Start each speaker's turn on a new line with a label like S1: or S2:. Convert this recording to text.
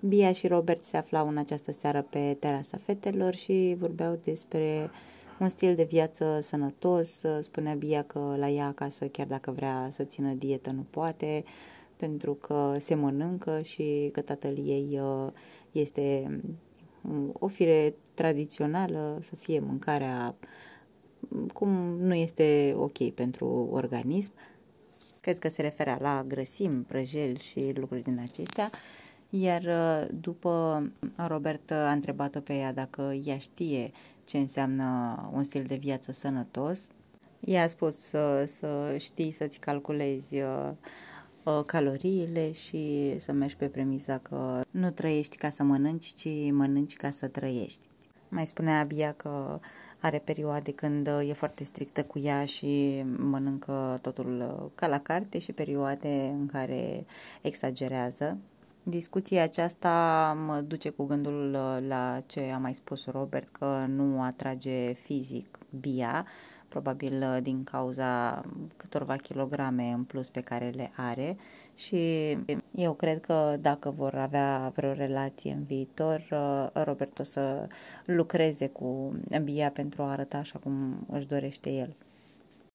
S1: Bia și Robert se aflau în această seară pe terasa fetelor și vorbeau despre un stil de viață sănătos. Spunea Bia că la ea acasă, chiar dacă vrea să țină dietă, nu poate, pentru că se mănâncă și că tatăl ei uh, este um, o fire tradițională, să fie mâncarea um, cum nu este ok pentru organism. Cred că se referea la grăsimi, prăjeli și lucruri din acestea. Iar uh, după uh, Robert uh, a întrebat-o pe ea dacă ea știe ce înseamnă un stil de viață sănătos. Ea a spus să, să știi să-ți calculezi caloriile și să mergi pe premisa că nu trăiești ca să mănânci, ci mănânci ca să trăiești. Mai spunea abia că are perioade când e foarte strictă cu ea și mănâncă totul ca la carte și perioade în care exagerează. Discuția aceasta mă duce cu gândul uh, la ce a mai spus Robert, că nu atrage fizic bia, probabil uh, din cauza câtorva kilograme în plus pe care le are și eu cred că dacă vor avea vreo relație în viitor, uh, Robert o să lucreze cu Bia pentru a arăta așa cum își dorește el.